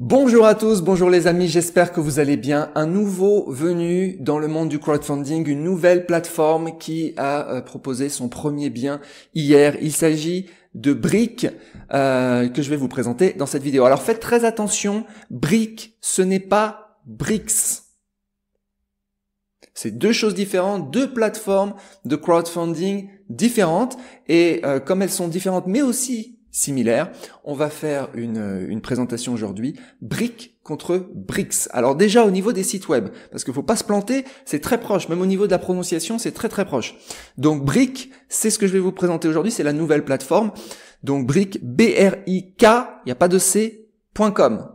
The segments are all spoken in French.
Bonjour à tous, bonjour les amis, j'espère que vous allez bien. Un nouveau venu dans le monde du crowdfunding, une nouvelle plateforme qui a euh, proposé son premier bien hier. Il s'agit de Brick euh, que je vais vous présenter dans cette vidéo. Alors faites très attention, Brick, ce n'est pas BRICS. C'est deux choses différentes, deux plateformes de crowdfunding différentes et euh, comme elles sont différentes mais aussi similaire. On va faire une, euh, une présentation aujourd'hui, BRIC contre BRICS. Alors déjà au niveau des sites web, parce qu'il faut pas se planter, c'est très proche, même au niveau de la prononciation, c'est très très proche. Donc BRIC, c'est ce que je vais vous présenter aujourd'hui, c'est la nouvelle plateforme. Donc BRIC, B-R-I-K, il n'y a pas de C, .com.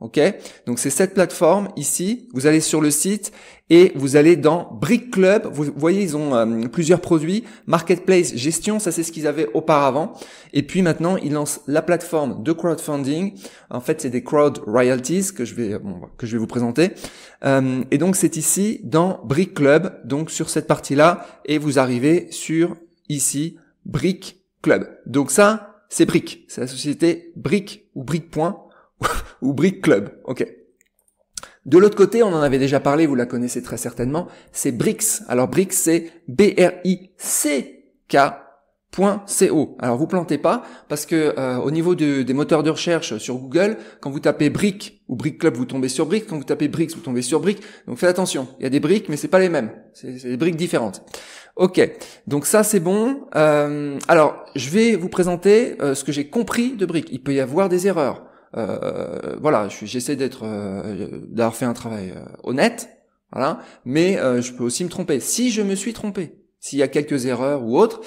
Ok Donc c'est cette plateforme ici. Vous allez sur le site et vous allez dans Brick Club. Vous voyez, ils ont euh, plusieurs produits. Marketplace, gestion, ça c'est ce qu'ils avaient auparavant. Et puis maintenant, ils lancent la plateforme de crowdfunding. En fait, c'est des crowd royalties que je vais que je vais vous présenter. Euh, et donc c'est ici dans Brick Club, donc sur cette partie-là, et vous arrivez sur ici Brick Club. Donc ça, c'est Brick, c'est la société Brick ou Brick ou Brick Club. Ok. De l'autre côté, on en avait déjà parlé, vous la connaissez très certainement, c'est BRICS. Alors BRICS, c'est b r i c o Alors vous plantez pas, parce que euh, au niveau des moteurs de recherche sur Google, quand vous tapez Brick ou Brick Club, vous tombez sur Brick. Quand vous tapez Bricks, vous tombez sur Brick. Donc faites attention, il y a des briques, mais c'est pas les mêmes. C'est des briques différentes. Ok, donc ça c'est bon. Euh, alors, je vais vous présenter euh, ce que j'ai compris de Brick. Il peut y avoir des erreurs. Euh, voilà, j'essaie d'être, euh, d'avoir fait un travail euh, honnête, voilà, mais je peux aussi me tromper. Si je me suis trompé, s'il y a quelques erreurs ou autres,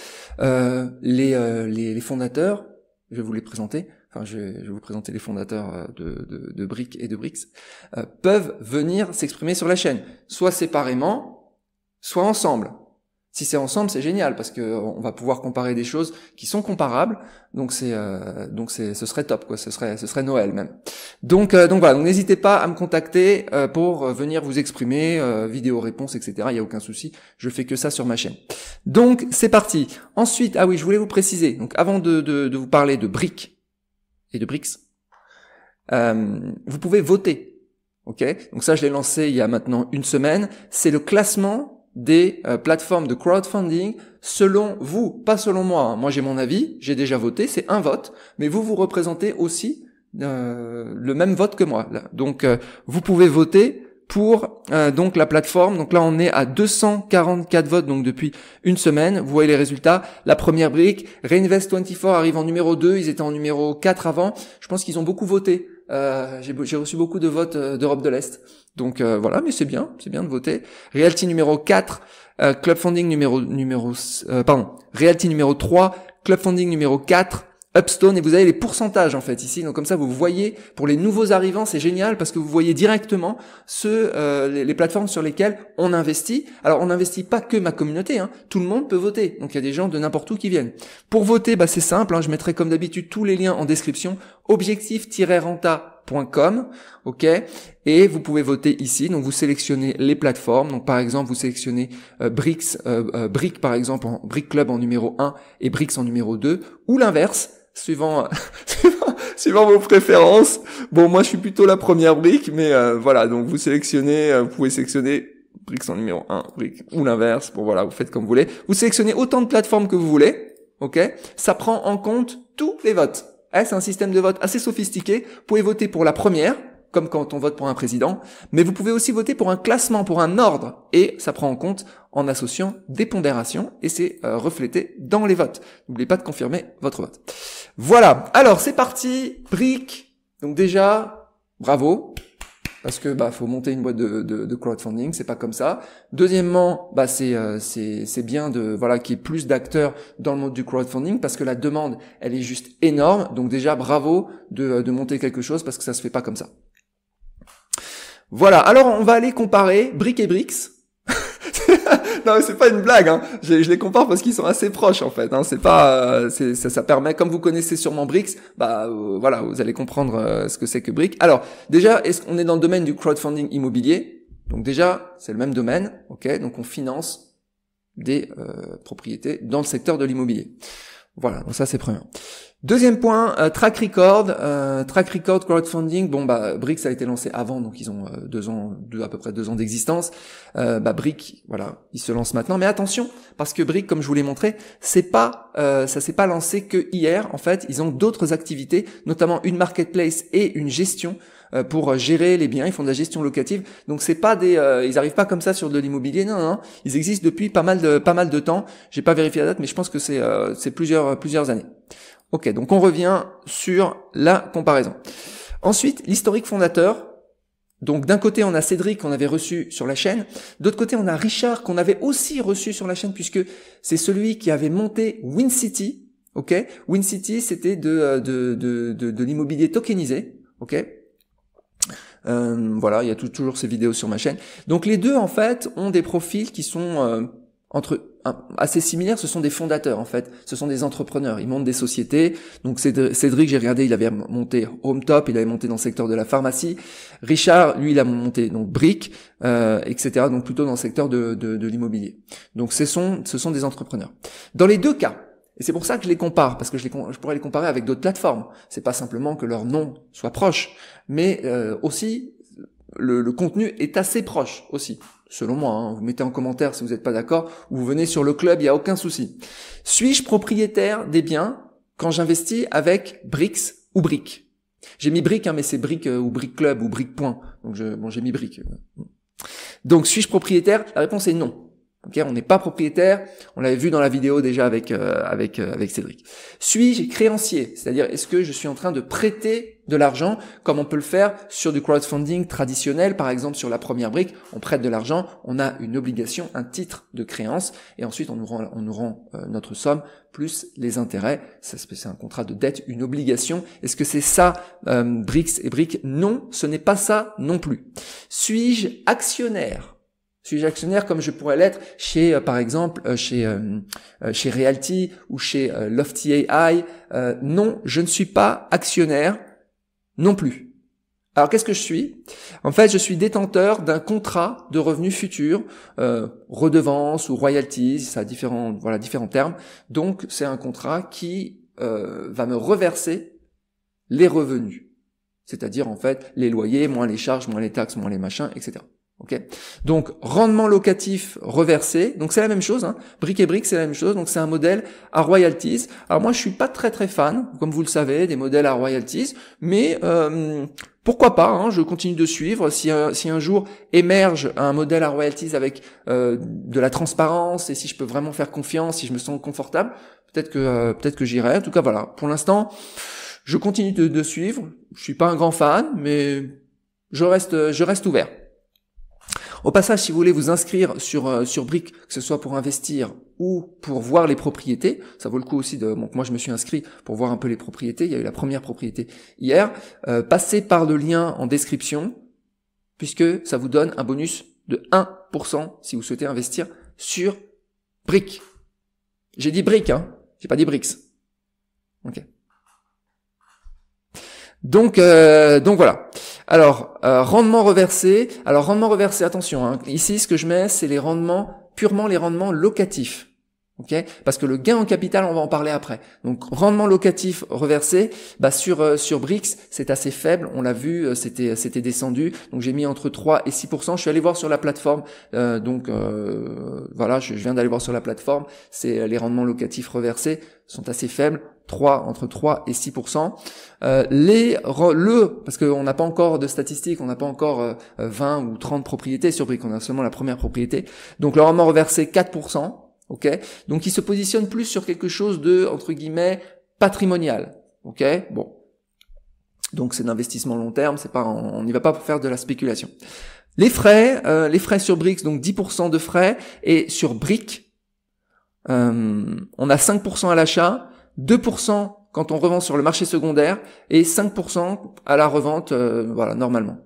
les, les, fondateurs, je vais vous les présenter, enfin je vais, vous présenter les fondateurs de, de, de et de Brix, peuvent venir s'exprimer sur la chaîne, soit séparément, soit ensemble. Si c'est ensemble, c'est génial parce que on va pouvoir comparer des choses qui sont comparables. Donc c'est euh, donc c'est ce serait top quoi, ce serait ce serait Noël même. Donc euh, donc voilà, n'hésitez pas à me contacter euh, pour venir vous exprimer, vidéo réponse etc. Il y a aucun souci, je fais que ça sur ma chaîne. Donc c'est parti. Ensuite, ah oui, je voulais vous préciser. Donc avant de de, de vous parler de briques et de bricks, vous pouvez voter. Ok, donc ça je l'ai lancé il y a maintenant une semaine. C'est le classement des euh, plateformes de crowdfunding selon vous, pas selon moi. Hein. Moi j'ai mon avis, j'ai déjà voté, c'est un vote, mais vous vous représentez aussi euh, le même vote que moi. Donc euh, vous pouvez voter pour donc la plateforme. Donc là on est à 244 votes donc depuis une semaine. Vous voyez les résultats. La première brique, Reinvest24 arrive en numéro 2, ils étaient en numéro 4 avant. Je pense qu'ils ont beaucoup voté. j'ai reçu beaucoup de votes d'Europe de l'Est. Donc euh, voilà, mais c'est bien, c'est bien de voter. Realty numéro 4, euh, Club Funding numéro numéro euh, pardon, numéro 3, Club Funding numéro 4, Upstone et vous avez les pourcentages en fait ici. Donc comme ça vous voyez pour les nouveaux arrivants, c'est génial parce que vous voyez directement les, plateformes sur lesquelles on investit. Alors on n'investit pas que ma communauté, hein. tout le monde peut voter. Donc il y a des gens de n'importe où qui viennent. Pour voter, bah c'est simple, hein. je mettrai comme d'habitude tous les liens en description objectif-renta.com, ok Et vous pouvez voter ici. Donc vous sélectionnez les plateformes. Donc par exemple, vous sélectionnez euh, Brix euh, euh, Bricks, par exemple, en Brick Club en numéro 1 et Brix en numéro 2, ou l'inverse, suivant. suivant vos préférences. Bon, moi, je suis plutôt la première brique, mais voilà, donc vous sélectionnez, vous pouvez sélectionner Brix en numéro 1, brique ou l'inverse. Bon, voilà, vous faites comme vous voulez. Vous sélectionnez autant de plateformes que vous voulez, ok Ça prend en compte tous les votes. Eh, c'est un système de vote assez sophistiqué. Vous pouvez voter pour la première, comme quand on vote pour un président, mais vous pouvez aussi voter pour un classement, pour un ordre, et ça prend en compte en associant des pondérations, et c'est euh, reflété dans les votes. N'oubliez pas de confirmer votre vote. Voilà, alors c'est parti, brique. Donc déjà, bravo, parce que bah faut monter une boîte de, de, de crowdfunding, c'est pas comme ça. Deuxièmement, bah euh, c'est c'est bien de voilà qu'il y ait plus d'acteurs dans le monde du crowdfunding parce que la demande elle est juste énorme. Donc déjà bravo de, euh, de monter quelque chose parce que ça se fait pas comme ça. Voilà. Alors on va aller comparer Brick et bricks non, c'est pas une blague. Hein. Je, les compare parce qu'ils sont assez proches en fait. Hein. C'est pas, euh, ça, permet, comme vous connaissez sûrement BRICS, bah euh, voilà, vous allez comprendre euh, ce que c'est que BRICS. Alors déjà, est-ce qu'on est dans le domaine du crowdfunding immobilier Donc déjà, c'est le même domaine, ok Donc on finance des propriétés dans le secteur de l'immobilier. Voilà, donc ça c'est premier. Deuxième point, euh, track record, euh, track record crowdfunding. Bon bah ça a été lancé avant, donc ils ont euh, deux ans, deux, à peu près deux ans d'existence. bah Brick, voilà, ils se lancent maintenant. Mais attention, parce que Brick, comme je vous l'ai montré, c'est pas, ça s'est pas lancé que hier. En fait, ils ont d'autres activités, notamment une marketplace et une gestion euh, pour gérer les biens, ils font de la gestion locative. Donc c'est pas des, euh, ils arrivent pas comme ça sur de l'immobilier, non, non, ils existent depuis pas mal de pas mal de temps. J'ai pas vérifié la date, mais je pense que c'est euh, c'est plusieurs plusieurs années. Ok, donc on revient sur la comparaison. Ensuite, l'historique fondateur. Donc d'un côté on a Cédric qu'on avait reçu sur la chaîne, d'autre côté on a Richard qu'on avait aussi reçu sur la chaîne puisque c'est celui qui avait monté WinCity. Ok, WinCity c'était de de, de, de, de l'immobilier tokenisé. Ok, euh, voilà, il y a toujours ces vidéos sur ma chaîne. Donc les deux en fait ont des profils qui sont euh, entre assez similaires, ce sont des fondateurs en fait, ce sont des entrepreneurs, ils montent des sociétés. Donc Cédric, j'ai regardé, il avait monté Home Top, il avait monté dans le secteur de la pharmacie. Richard, lui, il a monté donc Brick, euh, etc. Donc plutôt dans le secteur de, de, de l'immobilier. Donc ce sont, ce sont des entrepreneurs. Dans les deux cas, et c'est pour ça que je les compare, parce que je, pourrais les comparer avec d'autres plateformes. C'est pas simplement que leur nom soit proche, mais euh, aussi le, contenu est assez proche aussi, selon moi. Hein. Vous mettez en commentaire si vous n'êtes pas d'accord, ou vous venez sur le club, il n'y a aucun souci. Suis-je propriétaire des biens quand j'investis avec Brix ou BRIC J'ai mis BRIC, hein, mais c'est BRIC euh, ou BRIC Club ou BRIC Point. Donc je, bon, j'ai mis BRIC. Donc suis-je propriétaire La réponse est non on n'est pas propriétaire, on l'avait vu dans la vidéo déjà avec euh, euh, avec Cédric. Suis-je créancier C'est-à-dire est-ce que je suis en train de prêter de l'argent comme on peut le faire sur du crowdfunding traditionnel par exemple sur la première brique, on prête de l'argent, on a une obligation, un titre de créance et ensuite on nous rend on nous rend euh, notre somme plus les intérêts, c'est un contrat de dette, une obligation. Est-ce que c'est ça Brix et Brique Non, ce n'est pas ça non plus. Suis-je actionnaire suis-je actionnaire comme je pourrais l'être chez, euh, par exemple, euh, chez euh, chez Realty ou chez Lofty AI Non, je ne suis pas actionnaire non plus. Alors qu'est-ce que je suis En fait, je suis détenteur d'un contrat de revenus futurs, redevances ou royalties, ça a différents voilà différents termes. Donc c'est un contrat qui va me reverser les revenus, c'est-à-dire en fait les loyers moins les charges moins les taxes moins les machins, etc donc rendement locatif reversé, donc c'est la même chose, hein. brique et brique c'est la même chose, donc c'est un modèle à royalties. Alors moi je suis pas très très fan, comme vous le savez, des modèles à royalties, mais euh, pourquoi pas, hein, je continue de suivre. Euh, si, un jour émerge un modèle à royalties avec euh, de la transparence et si je peux vraiment faire confiance, si je me sens confortable, peut-être que peut-être que j'irai. En tout cas voilà, pour l'instant je continue de, de suivre. Je suis pas un grand fan, mais je reste je reste ouvert. Au passage, si vous voulez vous inscrire sur, euh, sur Brick, que ce soit pour investir ou pour voir les propriétés, ça vaut le coup aussi de... moi, je me suis inscrit pour voir un peu les propriétés. Il y a eu la première propriété hier. Euh, passez par le lien en description, puisque ça vous donne un bonus de 1% si vous souhaitez investir sur BRIC. J'ai dit Brick, hein. J'ai pas dit BRICS. Ok. Donc, euh, donc voilà. Alors, euh, rendement reversé. Alors, rendement reversé, attention, hein. ici, ce que je mets, c'est les rendements, purement les rendements locatifs. Parce que le gain en capital, on va en parler après. Donc rendement locatif reversé, bah sur euh, sur Brix, c'est assez faible, on l'a vu, euh, c'était euh, c'était descendu. Donc j'ai mis entre 3 et 6 je suis allé voir sur la plateforme euh, donc voilà, je, viens d'aller voir sur la plateforme, c'est les rendements locatifs reversés sont assez faibles, 3 entre 3 et 6 les le parce qu'on n'a pas encore de statistiques, on n'a pas encore 20 ou 30 propriétés sur Brix. on a seulement la première propriété. Donc le rendement reversé 4 donc il se positionne plus sur quelque chose de entre guillemets patrimonial. Ok Bon. Donc c'est d'investissement long terme, c'est pas on n'y va pas pour faire de la spéculation. Les frais, euh, les frais sur BRICS, donc 10% de frais, et sur BRIC, euh, on a 5% à l'achat, 2% quand on revend sur le marché secondaire, et 5% à la revente, euh, voilà, normalement.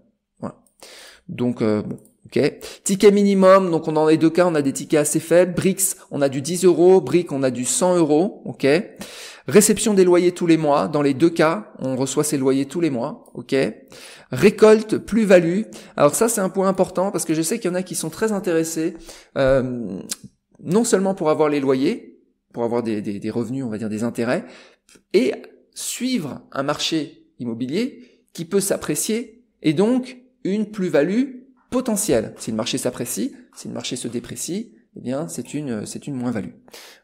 Donc bon, Ticket minimum, donc on dans les deux cas, on a des tickets assez faibles. Brix, on a du 10 euros. BRIC, on a du 100 euros. Ok. Réception des loyers tous les mois. Dans les deux cas, on reçoit ses loyers tous les mois. Ok. Récolte, plus-value. Alors ça, c'est un point important parce que je sais qu'il y en a qui sont très intéressés, euh, non seulement pour avoir les loyers, pour avoir des, des revenus, on va dire des intérêts, et suivre un marché immobilier qui peut s'apprécier et donc une plus-value Potentiel. Si le marché s'apprécie, si le marché se déprécie, eh bien c'est une c'est une moins-value.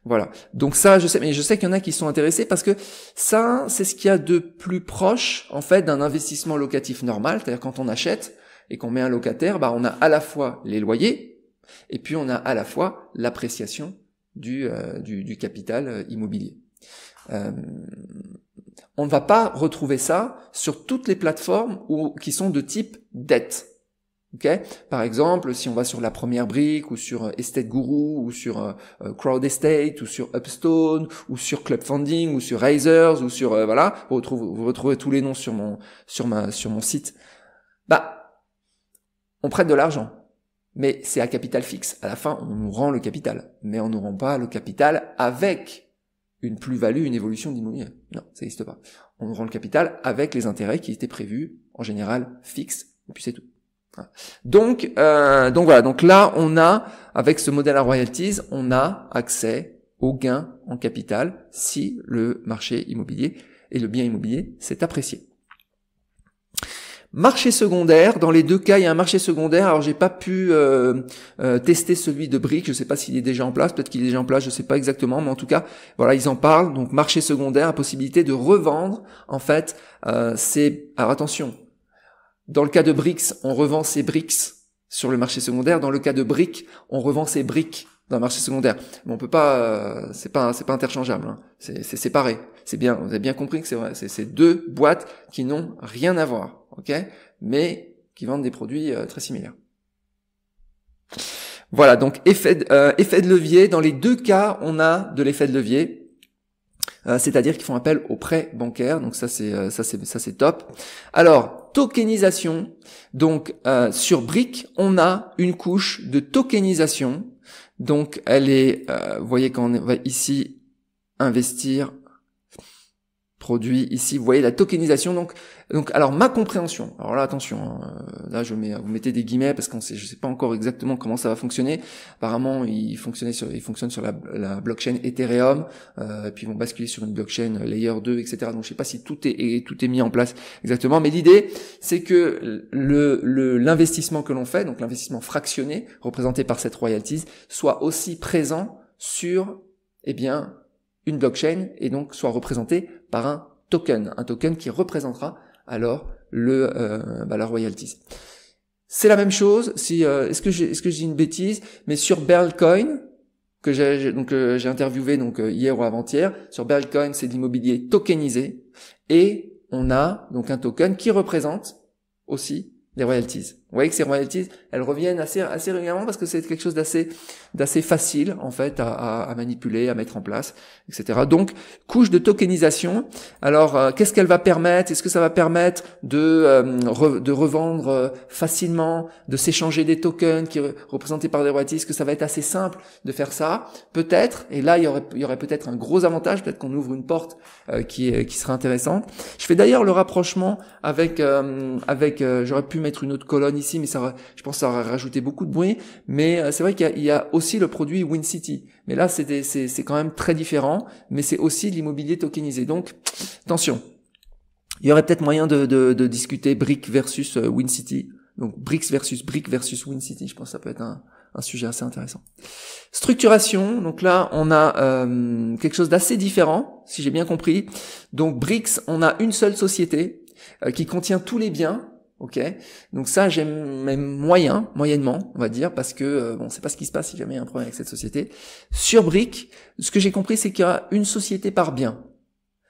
Voilà. Donc ça je sais mais je sais qu'il y en a qui sont intéressés parce que ça c'est ce qu'il y a de plus proche en fait d'un investissement locatif normal, c'est-à-dire quand on achète et qu'on met un locataire, bah on a à la fois les loyers et puis on a à la fois l'appréciation du, euh, du, capital euh, immobilier. Euh, on ne va pas retrouver ça sur toutes les plateformes où, qui sont de type dette. Okay Par exemple, si on va sur la première brique ou sur euh, Estate Guru ou sur euh, euh, Crowd Estate ou sur Upstone ou sur Club Funding ou sur Raisers ou sur voilà, vous retrouvez, tous les noms sur mon site. Bah, on prête de l'argent, mais c'est à capital fixe. À la fin, on nous rend le capital, mais on ne rend pas le capital avec une plus-value, une évolution d'immobilier. Non, ça n'existe pas. On nous rend le capital avec les intérêts qui étaient prévus en général fixes, et puis c'est tout. Donc, euh, donc voilà. Donc là, on a avec ce modèle à royalties, on a accès aux gains en capital si le marché immobilier et le bien immobilier s'est apprécié. Marché secondaire, dans les deux cas, il y a un marché secondaire. Alors j'ai pas pu euh, euh, tester celui de briques, je sais pas s'il est déjà en place, peut-être qu'il est déjà en place, je sais pas exactement, mais en tout cas, voilà, ils en parlent. Donc marché secondaire, possibilité de revendre en fait c'est alors attention, dans le cas de BRICS, on revend ses BRICS sur le marché secondaire. Dans le cas de briques, on revend ses briques le marché secondaire. Mais on peut pas, euh, c'est pas, c'est pas interchangeable. Hein. C'est, séparé. C'est bien. Vous avez bien compris que c'est c'est, deux boîtes qui n'ont rien à voir, ok Mais qui vendent des produits euh, très similaires. Voilà. Donc effet, euh, effet de levier. Dans les deux cas, on a de l'effet de levier. Euh, c'est-à-dire qu'ils font appel aux prêts bancaires. Donc ça c'est euh, ça c'est ça c'est top. Alors tokenisation. Donc euh, sur BRIC, on a une couche de tokenisation. Donc elle est, vous voyez quand on va ici investir produit ici. Vous voyez la tokenisation. Donc, donc alors ma compréhension. Alors là, attention. Hein, euh, là, je mets, vous mettez des guillemets parce qu'on sait, je sais pas encore exactement comment ça va fonctionner. Apparemment, il fonctionnait sur, il fonctionne sur la, blockchain Ethereum. Euh, puis ils vont basculer sur une blockchain Layer 2, etc. Donc je sais pas si tout est, tout est mis en place exactement. Mais l'idée, c'est que le l'investissement que l'on fait, donc l'investissement fractionné représenté par cette royalties, soit aussi présent sur, eh bien, une blockchain et donc soit représentée par un token, un token qui représentera alors le, euh, bah, la royalties. C'est la même chose. Si euh, est-ce que j'ai, ce que j'ai une bêtise Mais sur Berlcoin que j'ai donc euh, j'ai interviewé donc euh, hier ou avant-hier sur Berlcoin, c'est l'immobilier tokenisé et on a donc un token qui représente aussi des royalties. Vous voyez que ces royalties, elles reviennent assez, assez régulièrement parce que c'est quelque chose d'assez, d'assez facile, en fait, à, à, manipuler, à mettre en place, etc. Donc, couche de tokenisation. Alors, euh, qu'est-ce qu'elle va permettre Est-ce que ça va permettre de, euh, de revendre euh, facilement, de s'échanger des tokens qui représentés par des royalties Est-ce que ça va être assez simple de faire ça Peut-être. Et là, il y aurait, y aurait peut-être un gros avantage. Peut-être qu'on ouvre une porte qui, qui sera intéressante. Je fais d'ailleurs le rapprochement avec, avec, j'aurais pu mettre une autre colonne ici, mais ça, je pense ça aurait rajouté beaucoup de bruit. Mais euh, c'est vrai qu'il y, a aussi le produit WinCity. Mais là, c'est quand même très différent, mais c'est aussi l'immobilier tokenisé. Donc, attention. Il y aurait peut-être moyen de, de, discuter brick versus euh, WinCity. Donc, BRICS versus brick versus WinCity. Je pense que ça peut être un, sujet assez intéressant. Structuration, donc là on a euh, quelque chose d'assez différent, si j'ai bien compris. Donc BRICS, on a une seule société qui contient tous les biens Ok, donc ça j'aime même moyen, moyennement, on va dire, parce que euh, bon, c'est pas ce qui se passe si jamais il y a un problème avec cette société. Sur BRIC, ce que j'ai compris, c'est qu'il y a une société par bien.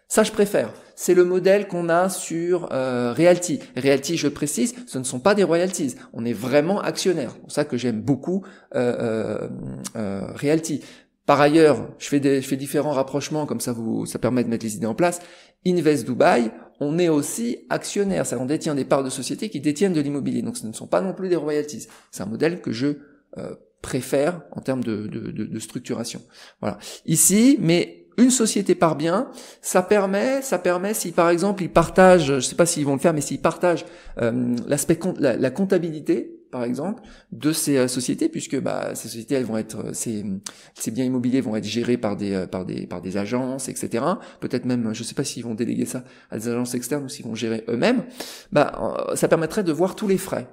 Ça, je préfère. C'est le modèle qu'on a sur euh, Realty. Realty, je précise, ce ne sont pas des royalties. On est vraiment actionnaire. C'est pour ça que j'aime beaucoup euh, euh, euh, Realty. Par ailleurs, je fais, des, je fais différents rapprochements, comme ça vous, ça permet de mettre les idées en place. Invest Dubai, on est aussi actionnaire, c'est-à-dire on détient des parts de société qui détiennent de l'immobilier. Donc ce ne sont pas non plus des royalties. C'est un modèle que je euh, préfère en termes de, structuration. Voilà. Ici, mais une société par bien, ça permet, ça permet si par exemple ils partagent, je ne sais pas s'ils vont le faire, mais s'ils partagent euh, l'aspect la comptabilité par exemple, de ces euh, sociétés, puisque bah, ces sociétés, elles vont être, euh, ces, ces biens immobiliers vont être gérés par des, euh, par des, par des agences, etc. Peut-être même, je ne sais pas s'ils vont déléguer ça à des agences externes ou s'ils vont gérer eux-mêmes. Bah, ça permettrait de voir tous les frais.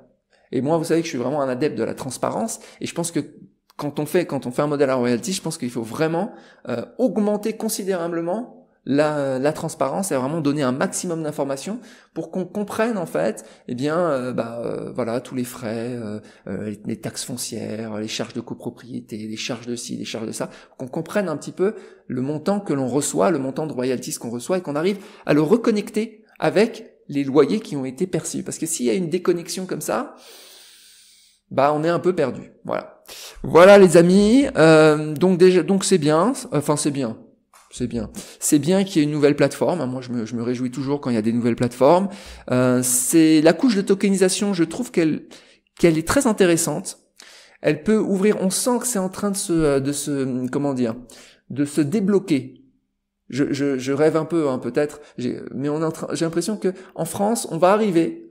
Et moi, vous savez que je suis vraiment un adepte de la transparence, et je pense que quand on fait, quand on fait un modèle à royalty, je pense qu'il faut vraiment augmenter considérablement la, transparence et vraiment donner un maximum d'informations pour qu'on comprenne en fait, eh bien, euh, bah, euh, voilà, tous les frais, euh, les taxes foncières, les charges de copropriété, les charges de ci, les charges de ça, qu'on comprenne un petit peu le montant que l'on reçoit, le montant de royalties qu'on reçoit et qu'on arrive à le reconnecter avec les loyers qui ont été perçus. Parce que s'il y a une déconnexion comme ça, bah on est un peu perdu. Voilà. Voilà les amis. donc déjà, donc c'est bien. Enfin c'est bien c'est bien. C'est bien qu'il y ait une nouvelle plateforme. Hein. Moi, je me, je me, réjouis toujours quand il y a des nouvelles plateformes. Euh, c'est la couche de tokenisation. Je trouve qu'elle qu'elle est très intéressante. Elle peut ouvrir. On sent que c'est en train de se euh, de se comment dire de se débloquer. Je, je, rêve un peu hein, peut-être, mais on J'ai l'impression que en France, on va arriver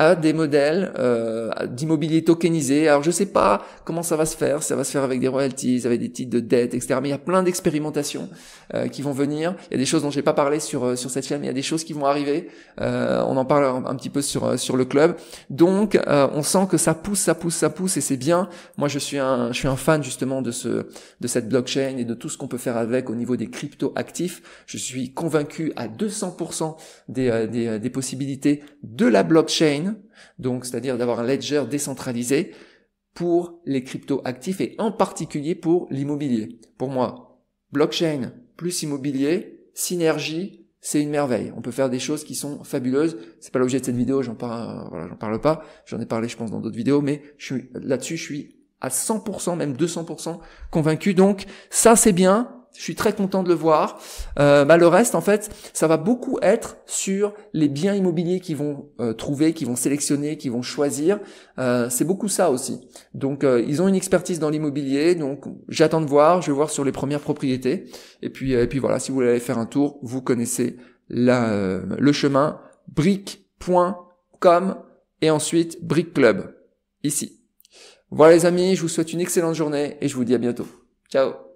à des modèles euh, d'immobilier tokenisé. Alors je sais pas comment ça va se faire, ça va se faire avec des royalties, avec des titres de dette, etc. Mais il y a plein d'expérimentations euh, qui vont venir. Il y a des choses dont j'ai pas parlé sur euh, sur cette chaîne, il y a des choses qui vont arriver. on en parle un, petit peu sur sur le club. Donc on sent que ça pousse, ça pousse, ça pousse et c'est bien. Moi je suis un je suis un fan justement de ce de cette blockchain et de tout ce qu'on peut faire avec au niveau des crypto actifs. Je suis convaincu à 200% des, des, des possibilités de la blockchain donc c'est-à-dire d'avoir un ledger décentralisé pour les crypto-actifs et en particulier pour l'immobilier. Pour moi, blockchain plus immobilier, synergie, c'est une merveille. On peut faire des choses qui sont fabuleuses. C'est pas l'objet de cette vidéo, j'en parle, voilà, j'en parle pas. J'en ai parlé, je pense, dans d'autres vidéos, mais là-dessus, je suis à 100%, même 200% convaincu. Donc, ça, c'est bien. Je suis très content de le voir. Euh, bah, le reste, en fait, ça va beaucoup être sur les biens immobiliers qu'ils vont euh, trouver, qu'ils vont sélectionner, qu'ils vont choisir. Euh, c'est beaucoup ça aussi. Donc, euh, ils ont une expertise dans l'immobilier. Donc, j'attends de voir. Je vais voir sur les premières propriétés. Et puis, et puis voilà. Si vous voulez aller faire un tour, vous connaissez la, le chemin brick.com et ensuite Brick Club ici. Voilà les amis, je vous souhaite une excellente journée et je vous dis à bientôt. Ciao